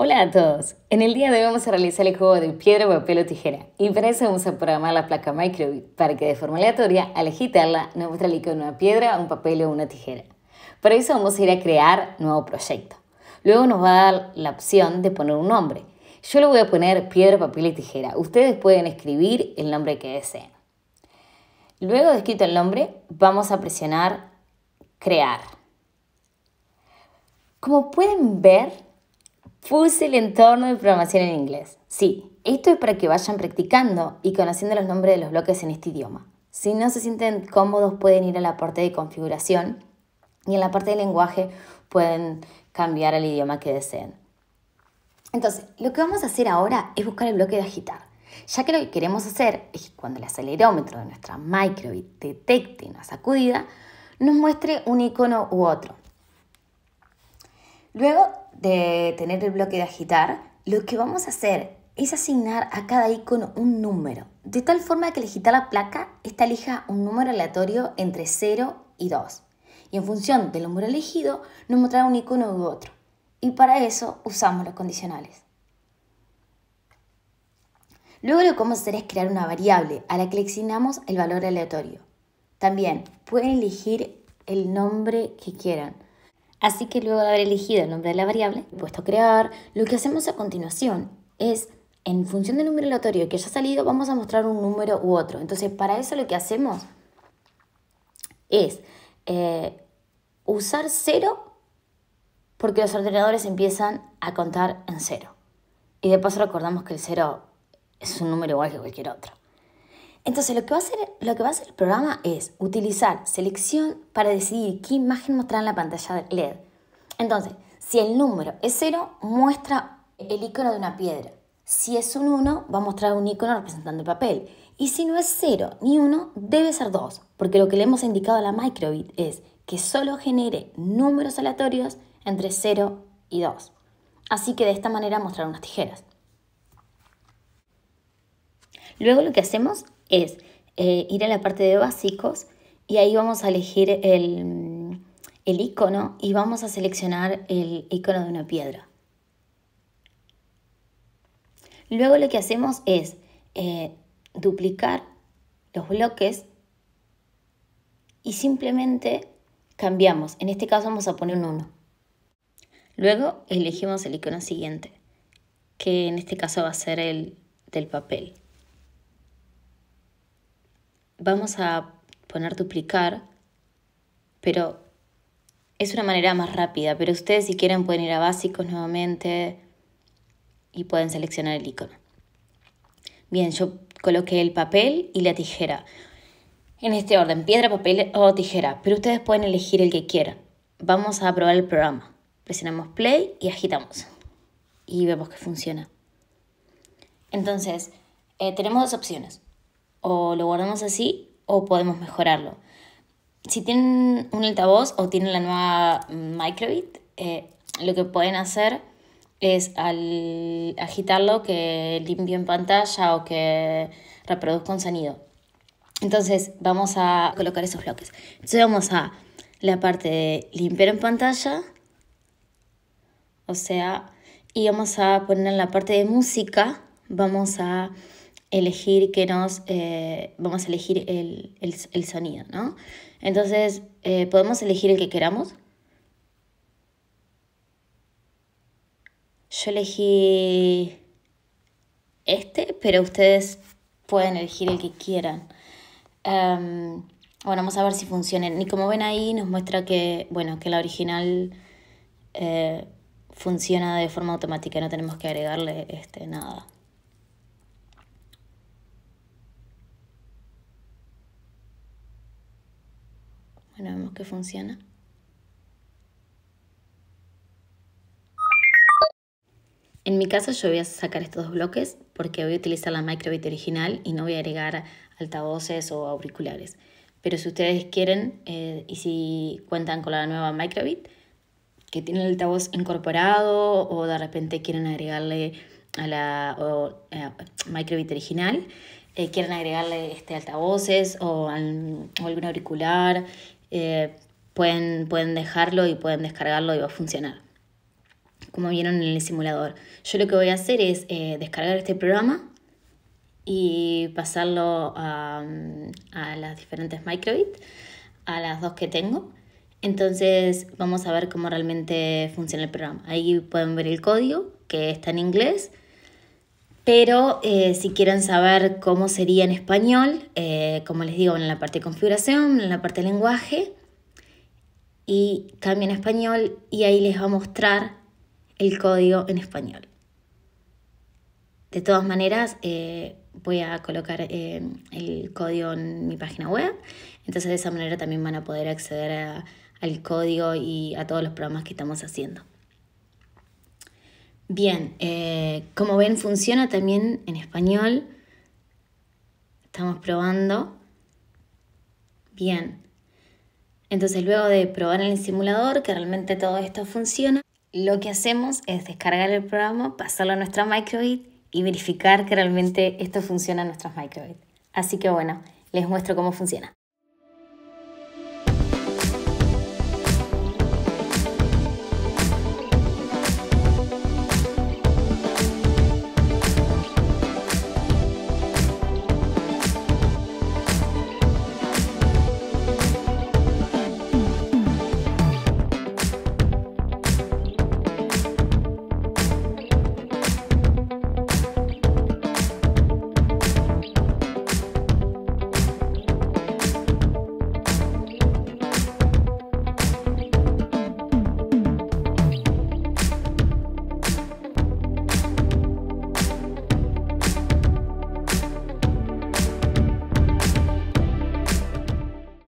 Hola a todos. En el día de hoy vamos a realizar el juego de piedra, papel o tijera. Y para eso vamos a programar la placa microbit para que de forma aleatoria, al agitarla, nos muestre una piedra, un papel o una tijera. Para eso vamos a ir a crear nuevo proyecto. Luego nos va a dar la opción de poner un nombre. Yo le voy a poner piedra, papel y tijera. Ustedes pueden escribir el nombre que deseen. Luego de escrito el nombre, vamos a presionar crear. Como pueden ver, Puse el entorno de programación en inglés. Sí, esto es para que vayan practicando y conociendo los nombres de los bloques en este idioma. Si no se sienten cómodos pueden ir a la parte de configuración y en la parte de lenguaje pueden cambiar el idioma que deseen. Entonces, lo que vamos a hacer ahora es buscar el bloque de agitar, ya que lo que queremos hacer es cuando el acelerómetro de nuestra microbit detecte una sacudida, nos muestre un icono u otro. Luego de tener el bloque de agitar, lo que vamos a hacer es asignar a cada icono un número, de tal forma que al agitar la placa, esta elija un número aleatorio entre 0 y 2. Y en función del número elegido, nos mostrará un icono u otro. Y para eso usamos los condicionales. Luego lo que vamos a hacer es crear una variable a la que le asignamos el valor aleatorio. También pueden elegir el nombre que quieran. Así que luego de haber elegido el nombre de la variable, puesto crear, lo que hacemos a continuación es, en función del número aleatorio que haya salido, vamos a mostrar un número u otro. Entonces, para eso lo que hacemos es eh, usar cero porque los ordenadores empiezan a contar en cero. Y de paso recordamos que el cero es un número igual que cualquier otro. Entonces lo que, va a hacer, el programa es utilizar selección para decidir qué imagen mostrar en la pantalla LED. Entonces, si el número es 0, muestra el icono de una piedra. Si es un 1, va a mostrar un icono representando el papel. Y si no es 0 ni 1, debe ser 2, porque lo que le hemos indicado a la microbit es que solo genere números aleatorios entre 0 y 2. Así que de esta manera mostrar unas tijeras. Luego lo que hacemos es eh, ir a la parte de básicos y ahí vamos a elegir el, icono y vamos a seleccionar el icono de una piedra. Luego lo que hacemos es eh, duplicar los bloques y simplemente cambiamos. En este caso vamos a poner un 1. Luego elegimos el icono siguiente, que en este caso va a ser el del papel vamos a poner duplicar, pero es una manera más rápida, pero ustedes si quieren pueden ir a básicos nuevamente y pueden seleccionar el icono. Bien, yo coloqué el papel y la tijera. En este orden, piedra, papel o tijera, pero ustedes pueden elegir el que quieran. Vamos a probar el programa. Presionamos play y agitamos. Y vemos que funciona. Entonces, eh, tenemos dos opciones o lo guardamos así o podemos mejorarlo. Si tienen un altavoz o tienen la nueva Microbit, eh, lo que pueden hacer es al agitarlo que limpie en pantalla o que reproduzca un sonido. Entonces vamos a colocar esos bloques. Entonces vamos a la parte de limpiar en pantalla, o sea, y vamos a poner en la parte de música, vamos a elegir que nos, eh, vamos a elegir el, sonido, ¿no? Entonces, eh, podemos elegir el que queramos. Yo elegí este, pero ustedes pueden elegir el que quieran. Em, bueno, vamos a ver si funciona. Y como ven ahí, nos muestra que, bueno, que la original eh, funciona de forma automática, no tenemos que agregarle este, nada. Bueno, vemos que funciona. En mi caso yo voy a sacar estos dos bloques porque voy a utilizar la microbit original y no voy a agregar altavoces o auriculares. Pero si ustedes quieren eh, y si cuentan con la nueva microbit que tiene el altavoz incorporado o de repente quieren agregarle a la o, eh, microbit original, eh, quieren agregarle este, altavoces o, al, o algún auricular eh, pueden, pueden dejarlo y pueden descargarlo y va a funcionar. Como vieron en el simulador. Yo lo que voy a hacer es eh, descargar este programa y pasarlo a, mm, a las diferentes microbit, a las dos que tengo. Entonces vamos a ver cómo realmente funciona el programa. Ahí pueden ver el código que está en inglés pero eh, si quieren saber cómo sería en español, eh, como les digo, en la parte de configuración, en la parte de lenguaje, y cambian a español y ahí les va a mostrar el código en español. De todas maneras, eh, voy a colocar el código en mi página web, entonces de esa manera también van a poder acceder al código y a todos los programas que estamos haciendo. Bien, eh, como ven funciona también en español. Estamos probando. Bien. Entonces luego de probar en el simulador que realmente todo esto funciona, lo que hacemos es descargar el programa, pasarlo a nuestra microbit y verificar que realmente esto funciona en nuestra microbit. Así que bueno, les muestro cómo funciona.